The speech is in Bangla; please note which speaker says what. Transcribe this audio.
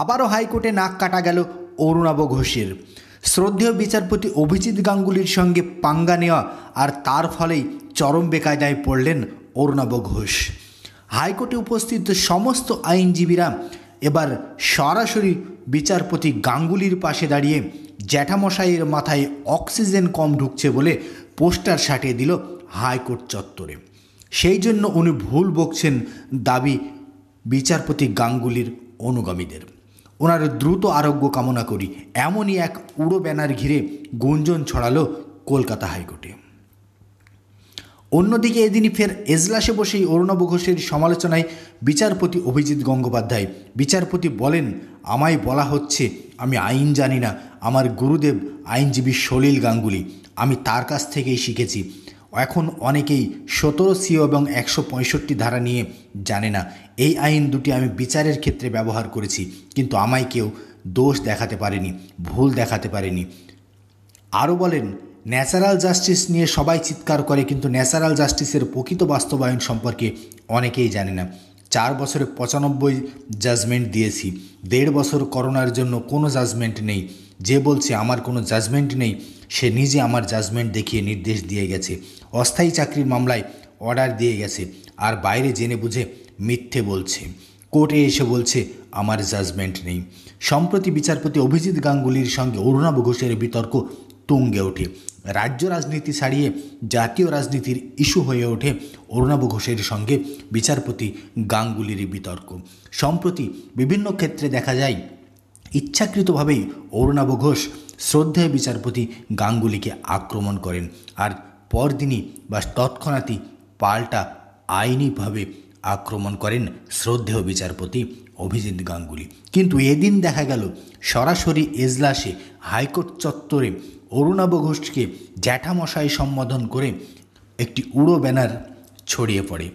Speaker 1: আবারও হাইকোর্টে নাক কাটা গেল অরুণাব ঘোষের শ্রদ্ধেয় বিচারপতি অভিজিৎ গাঙ্গুলির সঙ্গে পাঙ্গা নেওয়া আর তার ফলেই চরম বেকায়দায় পড়লেন অরুণাব ঘোষ হাইকোর্টে উপস্থিত সমস্ত আইনজীবীরা এবার সরাসরি বিচারপতি গাঙ্গুলির পাশে দাঁড়িয়ে জ্যাঠামশাইয়ের মাথায় অক্সিজেন কম ঢুকছে বলে পোস্টার সাটিয়ে দিল হাইকোর্ট চত্বরে সেই জন্য উনি ভুল বকছেন দাবি বিচারপতি গাঙ্গুলির অনুগামীদের ওনার দ্রুত আরোগ্য কামনা করি এমনই এক উড়ো ব্যানার ঘিরে গুঞ্জন ছড়ালো কলকাতা হাইকোর্টে অন্যদিকে এদিনই ফের এজলাসে বসেই অরুণব ঘোষের সমালোচনায় বিচারপতি অভিজিৎ গঙ্গোপাধ্যায় বিচারপতি বলেন আমায় বলা হচ্ছে আমি আইন জানি না আমার গুরুদেব আইনজীবী সলিল গাঙ্গুলি আমি তার কাছ থেকেই শিখেছি এখন অনেকেই সতেরো সিও এবং একশো পঁয়ষট্টি ধারা নিয়ে জানে না এই আইন দুটি আমি বিচারের ক্ষেত্রে ব্যবহার করেছি কিন্তু আমায় কেউ দোষ দেখাতে পারেনি ভুল দেখাতে পারেনি আরও বলেন ন্যাচারাল জাস্টিস নিয়ে সবাই চিৎকার করে কিন্তু ন্যাচারাল জাস্টিসের প্রকৃত বাস্তবায়ন সম্পর্কে অনেকেই জানে না চার বছরে পঁচানব্বই জাজমেন্ট দিয়েছি দেড় বছর করোনার জন্য কোনো জাজমেন্ট নেই যে বলছে আমার কোনো জাজমেন্ট নেই সে নিজে আমার জাজমেন্ট দেখিয়ে নির্দেশ দিয়ে গেছে অস্থায়ী চাকরির মামলায় অর্ডার দিয়ে গেছে আর বাইরে জেনে বুঝে মিথ্যে বলছে কোর্টে এসে বলছে আমার জাজমেন্ট নেই সম্প্রতি বিচারপতি অভিজিৎ গাঙ্গুলির সঙ্গে অরুণাব ঘোষের বিতর্ক তুঙ্গে ওঠে রাজ্য রাজনীতি ছাড়িয়ে জাতীয় রাজনীতির ইস্যু হয়ে ওঠে অরুণাভ ঘোষের সঙ্গে বিচারপতি গাঙ্গুলির বিতর্ক সম্প্রতি বিভিন্ন ক্ষেত্রে দেখা যায় ইচ্ছাকৃতভাবেই অরুণাব ঘোষ শ্রদ্ধেয় বিচারপতি গাঙ্গুলিকে আক্রমণ করেন আর পরদিনই বা তৎক্ষণাৎই পাল্টা আইনিভাবে আক্রমণ করেন শ্রদ্ধেয় বিচারপতি অভিজিৎ গাঙ্গুলি কিন্তু এদিন দেখা গেল সরাসরি এজলাসে হাইকোর্ট চত্বরে অরুণাব ঘোষকে জ্যাঠামশাই সম্বোধন করে একটি উড়ো ব্যানার ছড়িয়ে পড়ে